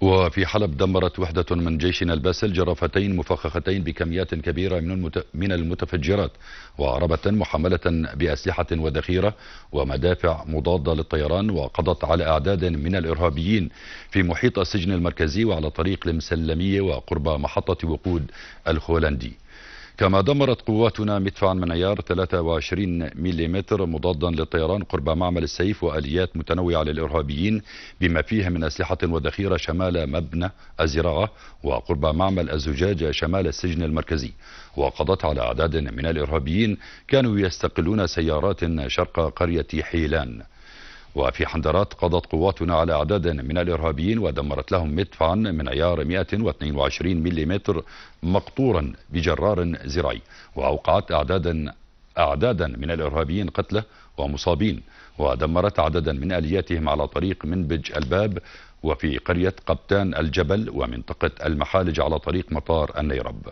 وفي حلب دمرت وحدة من جيشنا الباسل جرافتين مفخختين بكميات كبيرة من المتفجرات وعربة محملة بأسلحة وذخيرة ومدافع مضادة للطيران وقضت على أعداد من الإرهابيين في محيط السجن المركزي وعلى طريق المسلمية وقرب محطة وقود الخولندي كما دمرت قواتنا مدفعا من عيار 23 ملم مضادا للطيران قرب معمل السيف واليات متنوعه للارهابيين بما فيها من اسلحه وذخيره شمال مبنى الزراعه وقرب معمل الزجاج شمال السجن المركزي وقضت على اعداد من الارهابيين كانوا يستقلون سيارات شرق قريه حيلان وفي حندرات قضت قواتنا على أعداد من الإرهابيين ودمرت لهم مدفعا من عيار 122 ملم مقطورا بجرار زراعي وأوقعت أعدادا أعدادا من الإرهابيين قتلى ومصابين ودمرت عددا من آلياتهم على طريق منبج الباب وفي قرية قبتان الجبل ومنطقة المحالج على طريق مطار النيرب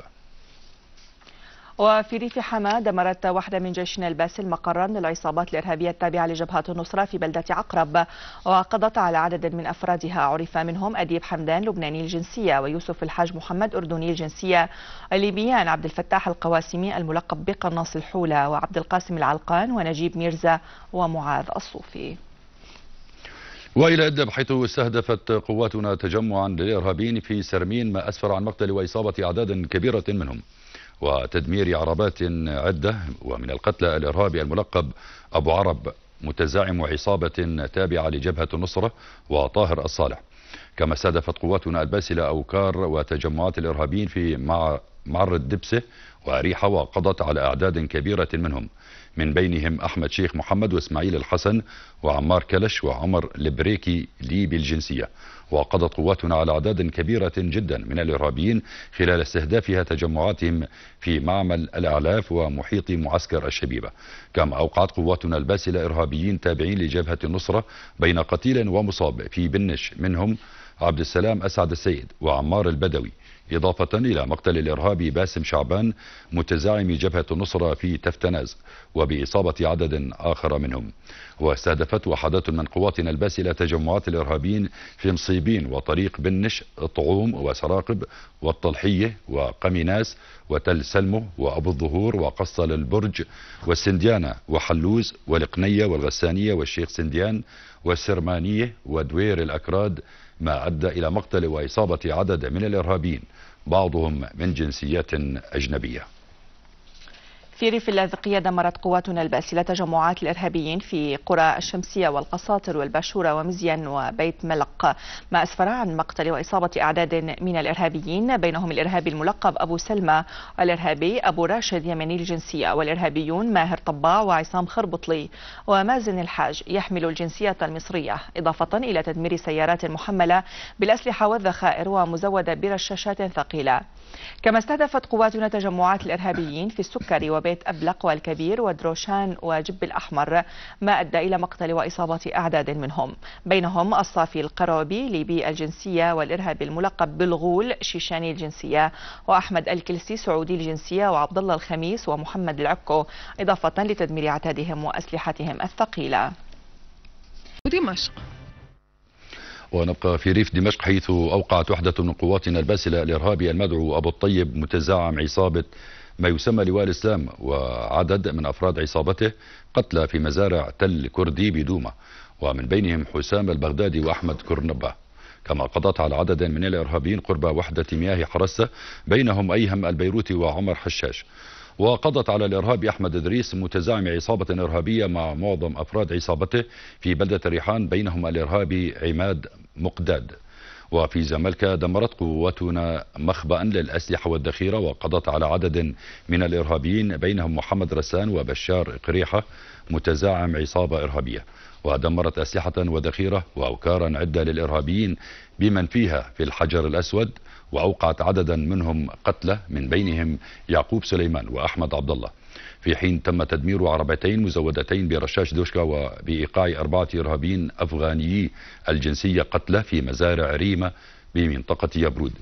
وفي ريف حما دمرت وحدة من جيشنا الباسل مقرا للعصابات الإرهابية التابعة لجبهة النصرة في بلدة عقرب وقضت على عدد من أفرادها عرف منهم أديب حمدان لبناني الجنسية ويوسف الحاج محمد أردني الجنسية الليبيان عبد الفتاح القواسمي الملقب بقناص الحولة وعبد القاسم العلقان ونجيب ميرزا ومعاذ الصوفي والى ادلب حيث استهدفت قواتنا تجمعا للارهابيين في سرمين ما اسفر عن مقتل واصابه اعداد كبيره منهم وتدمير عربات عدة ومن القتلى الإرهابي الملقب أبو عرب متزعم عصابة تابعة لجبهة النصرة وطاهر الصالح كما استهدفت قواتنا الباسلة أوكار وتجمعات الإرهابيين في مع معر الدبسة وأريحة وقضت على أعداد كبيرة منهم من بينهم أحمد شيخ محمد وإسماعيل الحسن وعمار كلش وعمر البريكي ليبي الجنسية وقضت قواتنا على أعداد كبيرة جدا من الإرهابيين خلال استهدافها تجمعاتهم في معمل الأعلاف ومحيط معسكر الشبيبة كما أوقعت قواتنا الباسلة إرهابيين تابعين لجبهة النصرة بين قتيل ومصاب في بنش منهم عبد السلام أسعد السيد وعمار البدوي إضافة إلى مقتل الإرهابي باسم شعبان متزاعم جبهة النصرة في تفتناز وبإصابة عدد آخر منهم واستهدفت وحدات من قواتنا الباسلة تجمعات الإرهابيين في مصيبين وطريق بنش طعوم وسراقب والطلحية وقميناس وتل سلمه وأبو الظهور وقصل البرج والسنديانة وحلوز والقنية والغسانية والشيخ سنديان والسرمانية ودوير الأكراد ما أدى إلى مقتل وإصابة عدد من الإرهابيين بعضهم من جنسيات أجنبية في ريف اللاذقية دمرت قواتنا الباسلة تجمعات الإرهابيين في قرى الشمسية والقصاطر والباشورة ومزيان وبيت ملق ما أسفر عن مقتل وإصابة أعداد من الإرهابيين بينهم الإرهابي الملقب أبو سلمى والإرهابي أبو راشد يمني الجنسية والإرهابيون ماهر طباع وعصام خربطلي ومازن الحاج يحمل الجنسية المصرية إضافة إلى تدمير سيارات محملة بالأسلحة والذخائر ومزودة برشاشات ثقيلة كما استهدفت قواتنا تجمعات الإرهابيين في السكري وبيت أبلق والكبير ودروشان وجب الأحمر ما أدى إلى مقتل وإصابة أعداد منهم بينهم الصافي القرابي ليبي الجنسية والإرهابي الملقب بالغول شيشاني الجنسية وأحمد الكلسي سعودي الجنسية وعبد الله الخميس ومحمد العكو إضافة لتدمير عتادهم وأسلحتهم الثقيلة دمشق ونبقى في ريف دمشق حيث أوقعت وحدة من قواتنا الباسلة الإرهابي المدعو أبو الطيب متزعم عصابة ما يسمى لواء الإسلام وعدد من أفراد عصابته قتلى في مزارع تل كردي بدومة ومن بينهم حسام البغدادي وأحمد كرنبة كما قضت على عدد من الإرهابيين قرب وحدة مياه حرسة بينهم أيهم البيروتي وعمر حشاش وقضت على الإرهابي أحمد إدريس متزعم عصابة إرهابية مع معظم أفراد عصابته في بلدة ريحان بينهم الإرهابي عماد مقداد وفي زملكا دمرت قوتنا مخبأ للأسلحة والذخيرة وقضت على عدد من الإرهابيين بينهم محمد رسان وبشار قريحة متزاعم عصابة إرهابية ودمرت أسلحة وذخيرة وأوكارا عدة للإرهابيين بمن فيها في الحجر الأسود وأوقعت عددا منهم قتلى من بينهم يعقوب سليمان وأحمد عبد الله في حين تم تدمير عربتين مزودتين برشاش دوشكا وبإيقاع أربعة إرهابيين أفغانيي الجنسية قتلى في مزارع ريمة بمنطقة يبرود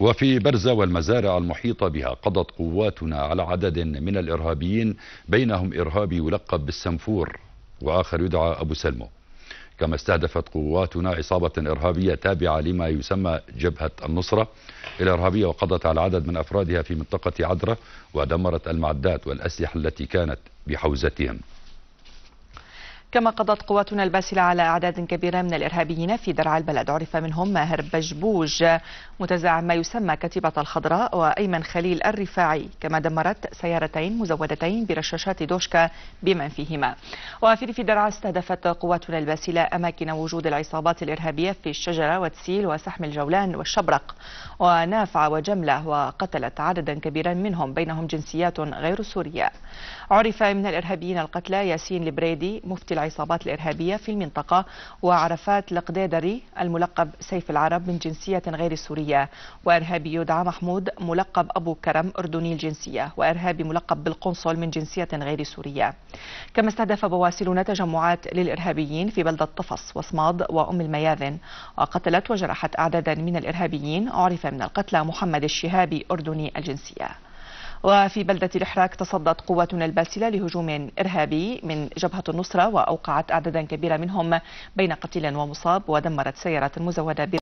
وفي برزة والمزارع المحيطة بها قضت قواتنا على عدد من الإرهابيين بينهم إرهابي يلقب بالسنفور وآخر يدعى أبو سلمو كما استهدفت قواتنا عصابة إرهابية تابعة لما يسمى جبهة النصرة الإرهابية وقضت على عدد من أفرادها في منطقة عدرة ودمرت المعدات والأسلحة التي كانت بحوزتهم كما قضت قواتنا الباسلة على أعداد كبيرة من الإرهابيين في درع البلد عرف منهم ماهر بجبوج متزعم ما يسمى كتيبة الخضراء وأيمن خليل الرفاعي كما دمرت سيارتين مزودتين برشاشات دوشكا بمن فيهما وفي في درعا استهدفت قواتنا الباسلة أماكن وجود العصابات الإرهابية في الشجرة وتسيل وسحم الجولان والشبرق ونافعة وجملة وقتلت عددا كبيرا منهم بينهم جنسيات غير سورية عرف من الإرهابيين القتلى ياسين البريدي مفتي العصابات الإرهابية في المنطقة وعرفات القديدري الملقب سيف العرب من جنسية غير سورية وإرهابي يدعى محمود ملقب أبو كرم أردني الجنسية وإرهابي ملقب بالقنصل من جنسية غير سورية كما استهدف بواسلون تجمعات للإرهابيين في بلدة طفص وصماد وأم المياذن وقتلت وجرحت أعدادا من الإرهابيين عرف من القتلى محمد الشهابي أردني الجنسية وفي بلدة الإحراك تصدت قواتنا الباسلة لهجوم إرهابي من جبهة النصرة وأوقعت أعدادا كبيرة منهم بين قتيل ومصاب ودمرت سيارات مزودة